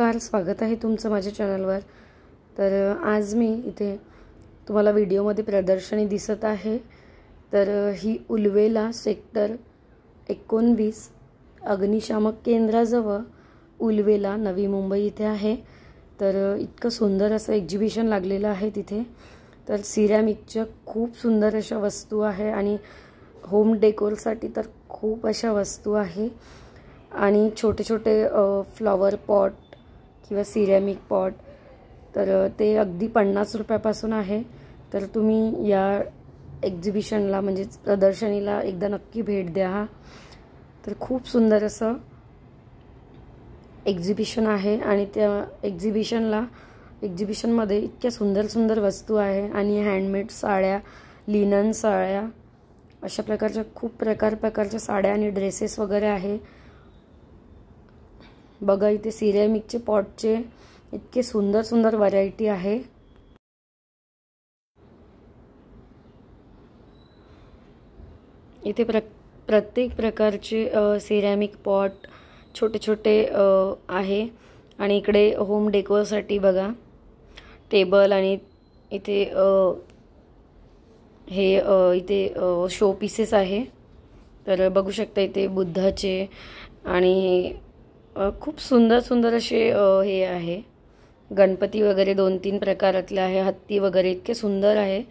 नमस्कार स्वागत आहे तुमचं माझ्या चॅनलवर तर आज मी इथे तुम्हाला व्हिडिओमध्ये प्रदर्शनी दिसत आहे तर ही उलवेला सेक्टर एकोणवीस अग्निशामक केंद्राजवळ उलवेला नवी मुंबई इथे आहे तर इतकं सुंदर असं एक्झिबिशन लागलेलं आहे तिथे तर सिरॅमिकच्या खूप सुंदर अशा वस्तू आहे आणि होम डेकोरसाठी तर खूप अशा वस्तू आहे आणि छोटे छोटे फ्लॉवर पॉट किंवा सिरॅमिक पॉट तर ते अगदी पन्नास रुपयापासून आहे तर तुम्ही या एक्झिबिशनला म्हणजेच प्रदर्शनीला एकदा नक्की भेट द्या हा तर खूप सुंदर असं एक्झिबिशन आहे आणि त्या एक्झिबिशनला एक्झिबिशनमध्ये इतक्या सुंदर सुंदर वस्तू आहे आणि हँडमेड साड्या लिनन साड्या अशा प्रकारच्या खूप प्रकार प्रकारच्या साड्या आणि ड्रेसेस वगैरे आहे बघा इथे सिरेमिकचे पॉटचे इतके सुंदर सुंदर व्हरायटी आहे इथे प्र प्रत्येक प्रकारचे सिरॅमिक पॉट छोटे छोटे आहे आणि इकडे होम डेकोरसाठी बघा टेबल आणि इथे हे इथे शो पीसेस आहे तर बघू शकता इथे बुद्धाचे आणि खूप सुंदर सुंदर असे हे आहे गणपती वगैरे दोन तीन प्रकारातले आहे हत्ती वगैरे इतके सुंदर आहे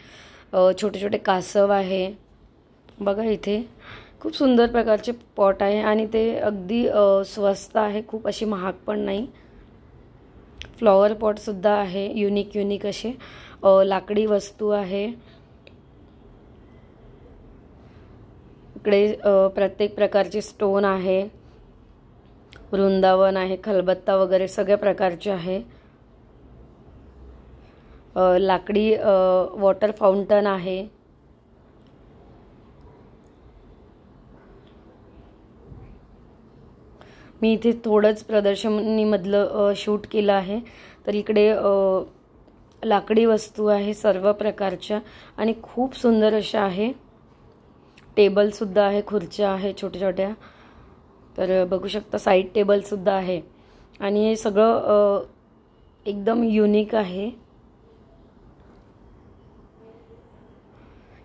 छोटे छोटे कासव आहे बघा इथे खूप सुंदर प्रकारचे पॉट आहे आणि ते अगदी स्वस्त आहे खूप अशी महाग पण नाही फ्लॉवर पॉटसुद्धा आहे युनिक युनिक असे लाकडी वस्तू आहे इकडे प्रत्येक प्रकारचे स्टोन आहे वृंदावन आहे खलबत्ता वगैरे सगळ्या प्रकारचे आहे लाकडी वॉटर फाउंटन आहे मी इथे थोडंच प्रदर्शनीमधलं शूट केलं आहे तर इकडे लाकडी वस्तू आहे सर्व प्रकारच्या आणि खूप सुंदर अशा आहे टेबल सुद्धा आहे खुर्च्या आहे छोट्या छोट्या तर बघू शकता साईड टेबलसुद्धा आहे आणि हे सगळं एकदम युनिक आहे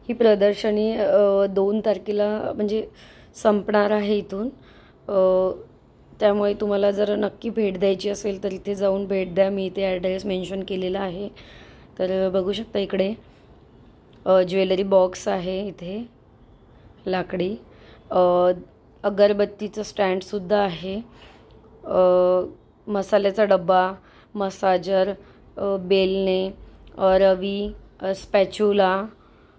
ही प्रदर्शनी दोन तारखेला म्हणजे संपणार आहे इथून त्यामुळे तुम्हाला जर नक्की भेट द्यायची असेल तर इथे जाऊन भेट द्या मी इथे ॲड्रेस मेन्शन केलेला आहे तर बघू शकता इकडे ज्वेलरी बॉक्स आहे इथे लाकडी अगरबत्तीचं स्टँडसुद्धा आहे मसाल्याचा डब्बा मसाजर बेलने रवी स्पॅच्युला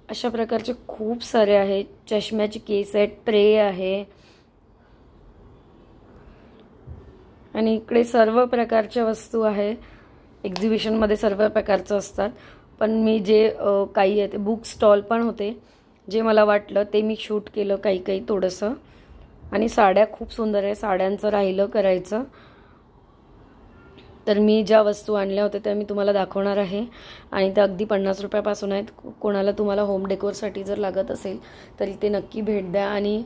अशा प्रकारचे खूप सारे आहेत चष्म्याचे केस आहे ट्रे आहे आणि इकडे सर्व प्रकारच्या वस्तू आहे एक्झिबिशनमध्ये सर्व प्रकारचं असतात पण मी जे काही आहे ते बुक स्टॉल पण होते जे मला वाटलं ते मी शूट केलं काही काही थोडंसं आणि साड्या खूप सुंदर आहे साड्यांचं राहिलं करायचं तर मी ज्या वस्तू आणल्या होत्या त्या मी तुम्हाला दाखवणार आहे आणि त्या अगदी पन्नास रुपयापासून आहेत कोणाला तुम्हाला होम डेकोरसाठी जर लागत असेल तर इथे नक्की भेट द्या आणि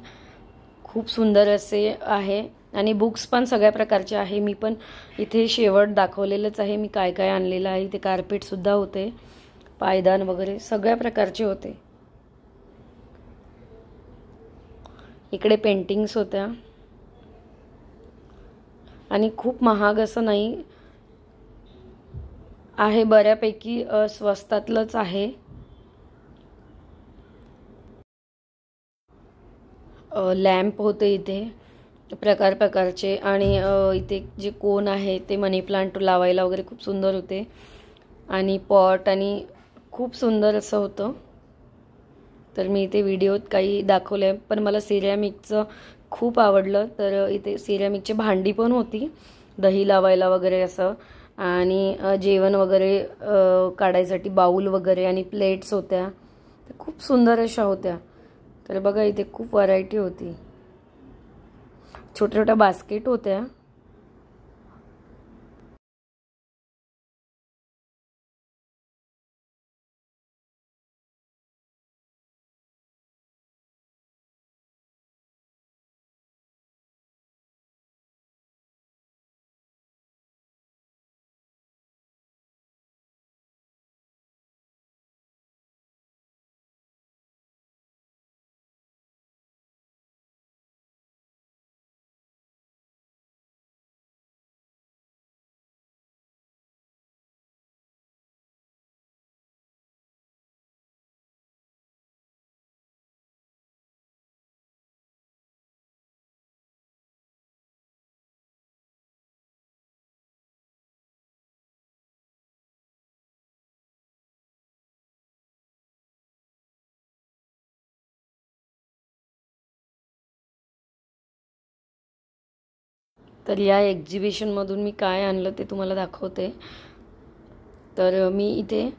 खूप सुंदर असे आहे आणि बुक्स पण सगळ्या प्रकारचे आहे मी पण इथे शेवट दाखवलेलंच आहे मी काय काय आणलेलं आहे इथे कार्पेटसुद्धा होते पायदान वगैरे सगळ्या प्रकारचे होते इकडे पेंटिंग्स होत्या आणि खूप महाग असं नाही आहे बऱ्यापैकी स्वस्तातलंच आहे लॅम्प होते इथे प्रकार प्रकारचे आणि इथे जे कोण आहे ते मनी प्लांट लावायला वगैरे खूप सुंदर होते आणि पॉट आणि खूप सुंदर असं होतं तर मी इथे व्हिडिओत काही दाखवले पण मला सिरॅमिकचं खूप आवडलं तर इथे सिरॅमिकची भांडी पण होती दही लावायला वगैरे असं आणि जेवण वगैरे काढायसाठी बाऊल वगैरे आणि प्लेट्स होत्या खूप सुंदर अशा होत्या तर बघा इथे खूप व्हरायटी होती छोट्या छोट्या बास्केट होत्या तर या एक्झिबिशनमधून मी काय आणलं ते तुम्हाला दाखवते तर मी इथे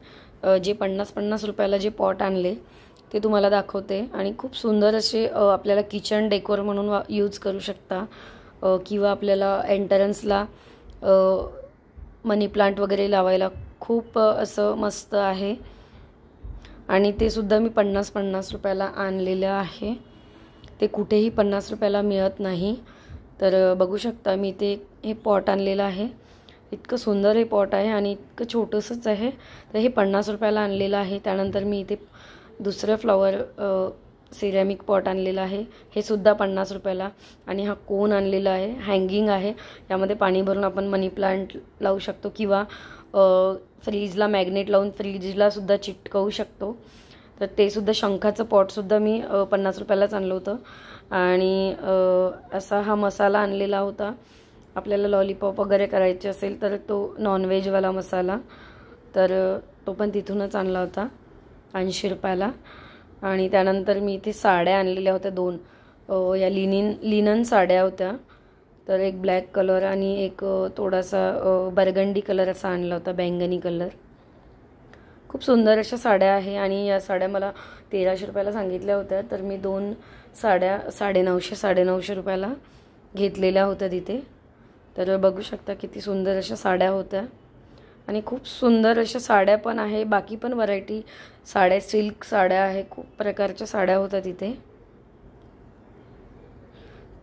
जे पन्नास पन्नास रुपयाला जे पॉट आणले ते तुम्हाला दाखवते आणि खूप सुंदर असे आपल्याला किचन डेकोर म्हणून वा यूज करू शकता किंवा आपल्याला एंटरन्सला मनी प्लांट वगैरे लावायला खूप असं मस्त आहे आणि ते सुद्धा मी पन्नास पन्नास रुपयाला आणलेलं आहे ते कुठेही पन्नास रुपयाला मिळत नाही तर बघू शकता मी ते हे पॉट आणलेलं आहे इतकं सुंदर हे पॉट आहे आणि इतकं छोटंसंच आहे तर हे पन्नास रुपयाला आणलेलं आहे त्यानंतर मी इथे दुसरं फ्लॉवर सिरॅमिक पॉट आणलेला आहे हे सुद्धा पन्नास रुपयाला आणि हा कोन आणलेला आहे हँगिंग आहे यामध्ये पाणी भरून आपण मनी प्लांट लावू शकतो किंवा फ्रीजला मॅग्नेट लावून फ्रीजलासुद्धा चिटकवू शकतो तर ते सुद्धा शंखाचं पॉटसुद्धा मी पन्नास रुपयालाच आणलं होतं आणि असा हा मसाला आणलेला होता आपल्याला लॉलीपॉप वगैरे करायचे असेल तर तो नॉनव्हेजवाला मसाला तर तो पण तिथूनच आणला होता ऐंशी रुपयाला आणि त्यानंतर मी इथे साड्या आणलेल्या होत्या दोन या लिनिन लिनन साड्या होत्या तर एक ब्लॅक कलर आणि एक थोडासा बरगंडी कलर असा आणला होता बैंगनी कलर खूप सुंदर अशा साड्या आहे आणि या साड्या मला तेराशे रुपयाला सांगितल्या होत्या तर मी दोन साड्या साडेनऊशे साडेनऊशे रुपयाला घेतलेल्या होत्या तिथे तर बघू शकता किती सुंदर अशा साड्या होत्या आणि खूप सुंदर अशा साड्या पण आहे बाकी पण व्हरायटी साड्या सिल्क साड्या आहे खूप प्रकारच्या साड्या होत्या तिथे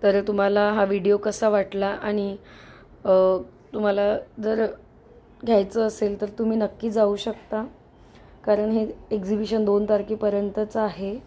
तर तुम्हाला हा व्हिडिओ कसा वाटला आणि तुम्हाला जर घ्यायचं असेल तर तुम्ही नक्की जाऊ शकता कारण हे एक्झिबिशन दोन तारखेपर्यंतच आहे